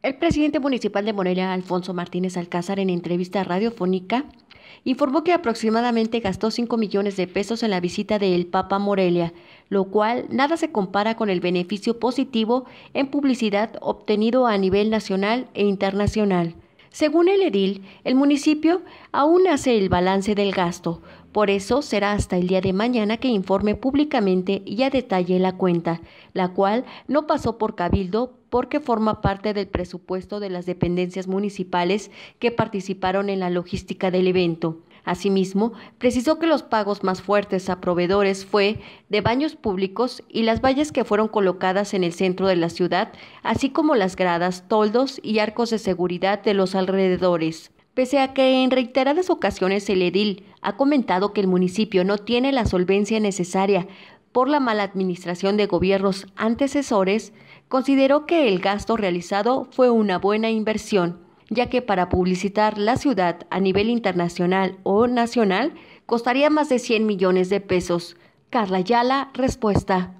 El presidente municipal de Morelia, Alfonso Martínez Alcázar, en entrevista radiofónica, informó que aproximadamente gastó 5 millones de pesos en la visita del Papa Morelia, lo cual nada se compara con el beneficio positivo en publicidad obtenido a nivel nacional e internacional. Según el edil, el municipio aún hace el balance del gasto, por eso será hasta el día de mañana que informe públicamente y a detalle la cuenta, la cual no pasó por cabildo porque forma parte del presupuesto de las dependencias municipales que participaron en la logística del evento. Asimismo, precisó que los pagos más fuertes a proveedores fue de baños públicos y las vallas que fueron colocadas en el centro de la ciudad, así como las gradas, toldos y arcos de seguridad de los alrededores. Pese a que en reiteradas ocasiones el edil ha comentado que el municipio no tiene la solvencia necesaria por la mala administración de gobiernos antecesores, consideró que el gasto realizado fue una buena inversión ya que para publicitar la ciudad a nivel internacional o nacional costaría más de 100 millones de pesos. Carla Yala, respuesta.